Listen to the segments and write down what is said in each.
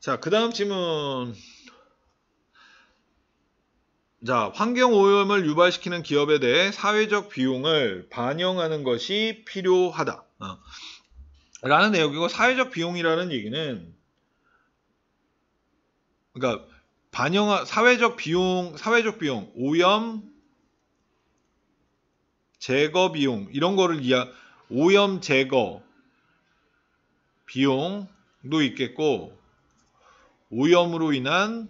자, 그 다음 질문. 자, 환경 오염을 유발시키는 기업에 대해 사회적 비용을 반영하는 것이 필요하다. 어. 라는 내용이고, 사회적 비용이라는 얘기는, 그러니까, 반영, 사회적 비용, 사회적 비용, 오염, 제거 비용, 이런 거를 이야, 오염 제거 비용도 있겠고, 오염으로 인한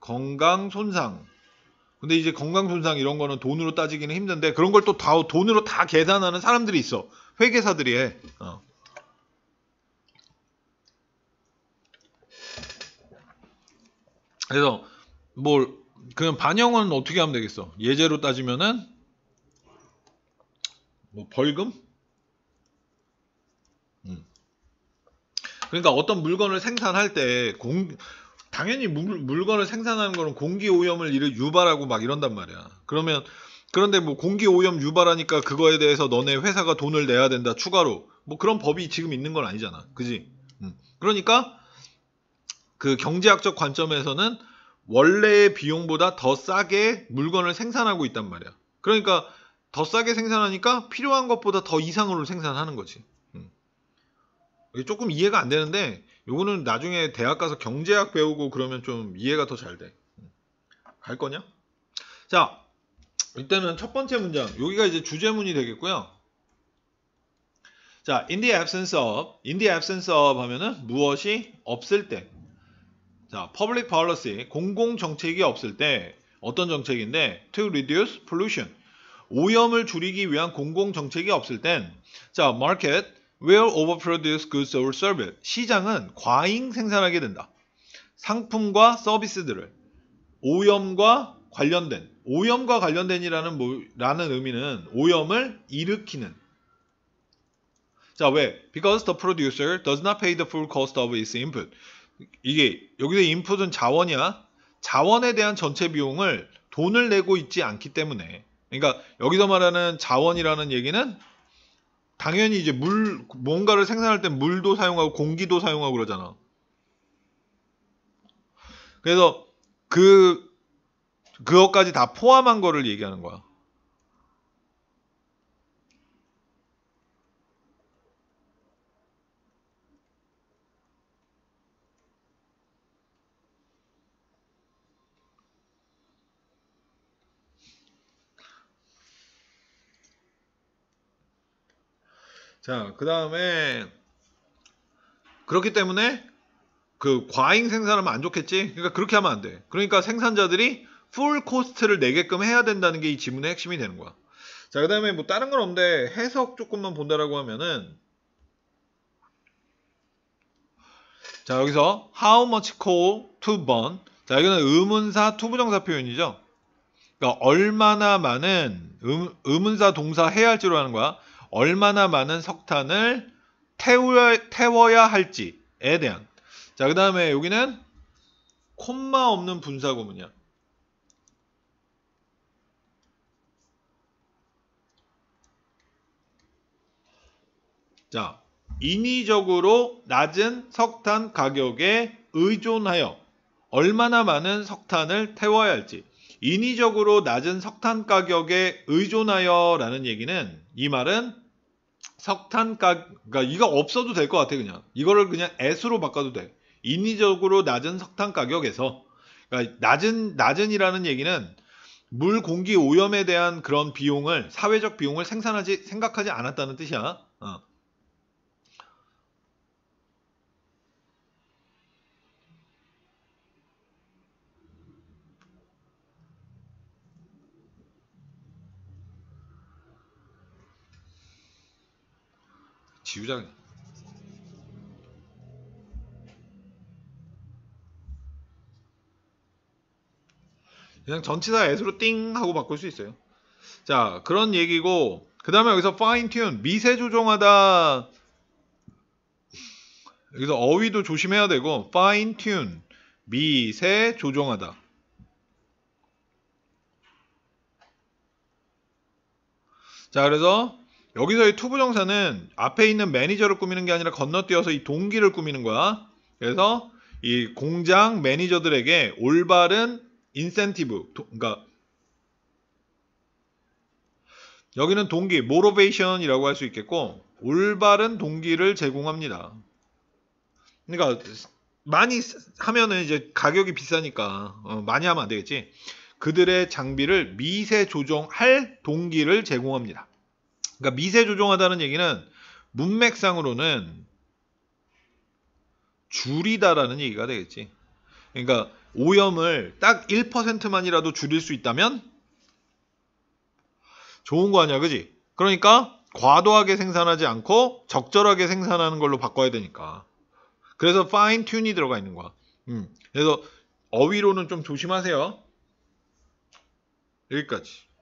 건강 손상. 근데 이제 건강 손상 이런 거는 돈으로 따지기는 힘든데 그런 걸 또 다 돈으로 다 계산하는 사람들이 있어. 회계사들이 해. 어. 그래서 뭘그냥 반영은 어떻게 하면 되겠어? 예제로 따지면은 뭐 벌금? 그러니까 어떤 물건을 생산할 때 공, 당연히 물, 물건을 생산하는 거는 공기 오염을 유발하고 막 이런단 말이야. 그러면 그런데 뭐 공기 오염 유발하니까 그거에 대해서 너네 회사가 돈을 내야 된다 추가로 뭐 그런 법이 지금 있는 건 아니잖아. 그지? 음. 그러니까 그 경제학적 관점에서는 원래의 비용보다 더 싸게 물건을 생산하고 있단 말이야. 그러니까 더 싸게 생산하니까 필요한 것보다 더 이상으로 생산하는 거지. 조금 이해가 안 되는데 요거는 나중에 대학 가서 경제학 배우고 그러면 좀 이해가 더 잘 돼. 갈 거냐? 자, 일단은 첫 번째 문장. 여기가 이제 주제문이 되겠고요. 자, in the absence of, in the absence of 하면은 무엇이 없을 때. 자, public policy, 공공 정책이 없을 때 어떤 정책인데 to reduce pollution. 오염을 줄이기 위한 공공 정책이 없을 땐 자, market will overproduce goods or service. 시장은 과잉 생산하게 된다. 상품과 서비스들을 오염과 관련된 오염과 관련된이라는 뭐, 라는 의미는 오염을 일으키는 자 왜? Because the producer does not pay the full cost of its input. 이게 여기서 input은 자원이야. 자원에 대한 전체 비용을 돈을 내고 있지 않기 때문에. 그러니까 여기서 말하는 자원이라는 얘기는 당연히 이제 물 뭔가를 생산할 땐 물도 사용하고 공기도 사용하고 그러잖아. 그래서 그 그것까지 다 포함한 거를 얘기하는 거야. 자, 그 다음에 그렇기 때문에 그 과잉 생산하면 안 좋겠지? 그러니까 그렇게 하면 안 돼. 그러니까 생산자들이 풀 코스트를 내게끔 해야 된다는 게 이 지문의 핵심이 되는 거야. 자, 그 다음에 뭐 다른 건 없는데 해석 조금만 본다라고 하면은 자, 여기서 how much coal to burn 자, 이거는 의문사 투부정사 표현이죠. 그러니까 얼마나 많은 음, 의문사 동사 해야 할지로 하는 거야. 얼마나 많은 석탄을 태워야, 태워야 할지에 대한 자그 다음에 여기는 콤마 없는 분사구문이야 자 인위적으로 낮은 석탄 가격에 의존하여 얼마나 많은 석탄을 태워야 할지 인위적으로 낮은 석탄 가격에 의존하여 라는 얘기는 이 말은 석탄가, 그러니까 이거 없어도 될 것 같아, 그냥. 이거를 그냥 S로 바꿔도 돼. 인위적으로 낮은 석탄 가격에서, 그러니까 낮은, 낮은이라는 얘기는 물 공기 오염에 대한 그런 비용을, 사회적 비용을 생산하지, 생각하지 않았다는 뜻이야. 어. 지우장 그냥 전치사 s로 띵 하고 바꿀 수 있어요. 자 그런 얘기고 그 다음에 여기서 fine tune 미세 조정하다 여기서 어휘도 조심해야 되고 fine tune 미세 조정하다 자 그래서 여기서의 투부 정사는 앞에 있는 매니저를 꾸미는 게 아니라 건너뛰어서 이 동기를 꾸미는 거야. 그래서 이 공장 매니저들에게 올바른 인센티브, 도, 그러니까 여기는 동기, 모로베이션이라고 할 수 있겠고 올바른 동기를 제공합니다. 그러니까 많이 하면은 이제 가격이 비싸니까 어, 많이 하면 안 되겠지. 그들의 장비를 미세 조정할 동기를 제공합니다. 그러니까 미세 조종하다는 얘기는 문맥상으로는 줄이다라는 얘기가 되겠지. 그러니까 오염을 딱 1%만이라도 줄일 수 있다면 좋은 거 아니야, 그지? 그러니까 과도하게 생산하지 않고 적절하게 생산하는 걸로 바꿔야 되니까. 그래서 파인 튠이 들어가 있는 거야. 음. 그래서 어휘로는 좀 조심하세요. 여기까지.